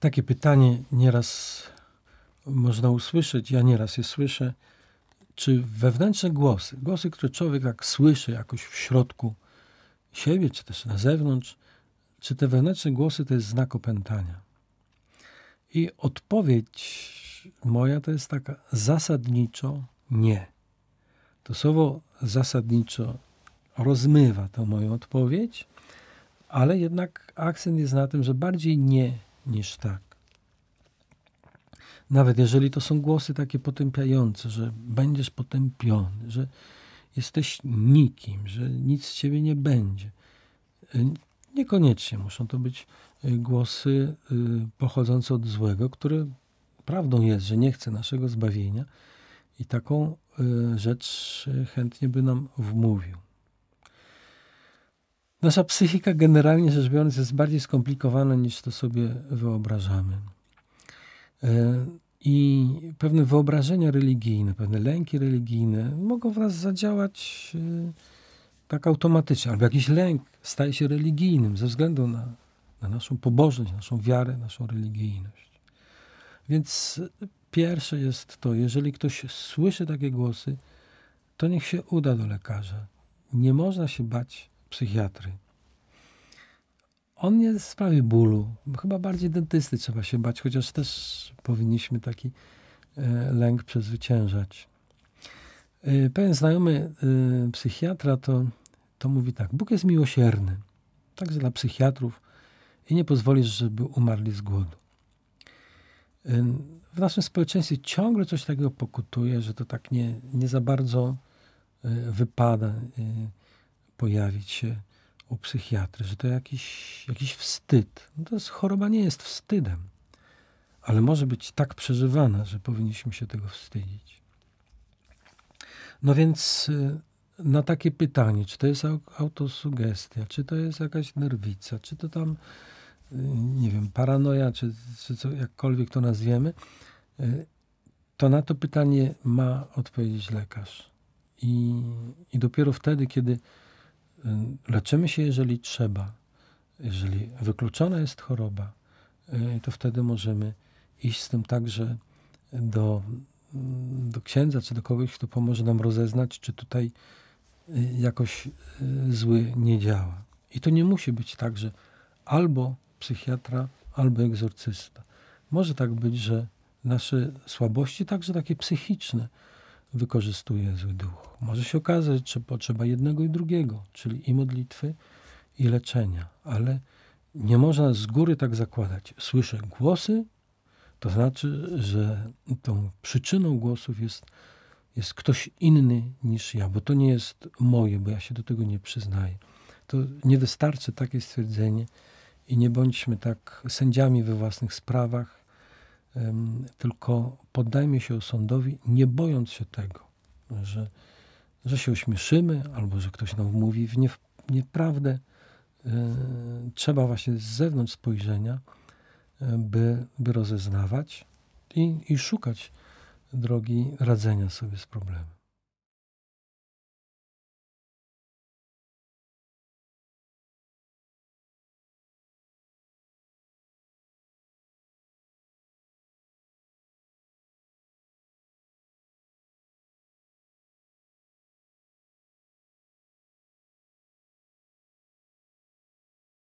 Takie pytanie nieraz można usłyszeć, ja nieraz je słyszę. Czy wewnętrzne głosy, głosy, które człowiek jak słyszy jakoś w środku siebie, czy też na zewnątrz, czy te wewnętrzne głosy to jest znak opętania? I odpowiedź moja to jest taka zasadniczo nie. To słowo zasadniczo rozmywa tę moją odpowiedź, ale jednak akcent jest na tym, że bardziej nie niż tak. Nawet jeżeli to są głosy takie potępiające, że będziesz potępiony, że jesteś nikim, że nic z ciebie nie będzie. Y, niekoniecznie muszą to być y, głosy y, pochodzące od złego, które prawdą jest, że nie chce naszego zbawienia i taką rzecz chętnie by nam wmówił. Nasza psychika, generalnie rzecz biorąc, jest bardziej skomplikowana niż to sobie wyobrażamy. E, I pewne wyobrażenia religijne, pewne lęki religijne mogą w nas zadziałać e, tak automatycznie, albo jakiś lęk staje się religijnym ze względu na, na naszą pobożność, naszą wiarę, naszą religijność. Więc pierwsze jest to, jeżeli ktoś słyszy takie głosy, to niech się uda do lekarza. Nie można się bać psychiatry. On nie sprawi bólu. Chyba bardziej dentysty trzeba się bać, chociaż też powinniśmy taki e, lęk przezwyciężać. E, pewien znajomy e, psychiatra to, to mówi tak: Bóg jest miłosierny, także dla psychiatrów, i nie pozwolisz, żeby umarli z głodu. W naszym społeczeństwie ciągle coś takiego pokutuje, że to tak nie, nie za bardzo wypada pojawić się u psychiatry, że to jakiś, jakiś wstyd. No to jest, choroba nie jest wstydem, ale może być tak przeżywana, że powinniśmy się tego wstydzić. No więc y, na takie pytanie, czy to jest autosugestia, czy to jest jakaś nerwica, czy to tam, y, nie wiem, paranoja, czy, czy co, jakkolwiek to nazwiemy, y, to na to pytanie ma odpowiedzieć lekarz. I, i dopiero wtedy, kiedy Y, leczymy się, jeżeli trzeba. Jeżeli wykluczona jest choroba, y, to wtedy możemy iść z tym także do, mm, do księdza czy do kogoś, kto pomoże nam rozeznać, czy tutaj y, jakoś zły nie działa. I to nie musi być tak, że albo psychiatra, albo egzorcysta. Może tak być, że nasze słabości, także takie psychiczne, wykorzystuje zły duch. Może się okazać, że potrzeba jednego i drugiego, czyli i modlitwy, i leczenia, ale nie można z góry tak zakładać. Słyszę głosy, to znaczy, że tą przyczyną głosów jest, jest ktoś inny niż ja, bo to nie jest moje, bo ja się do tego nie przyznaję. To nie wystarczy takie stwierdzenie i nie bądźmy tak sędziami we własnych sprawach, tylko poddajmy się sądowi, nie bojąc się tego, że, że się ośmieszymy albo że ktoś nam mówi w nie, nieprawdę. E, trzeba właśnie z zewnątrz spojrzenia, e, by, by rozeznawać i, i szukać drogi radzenia sobie z problemem.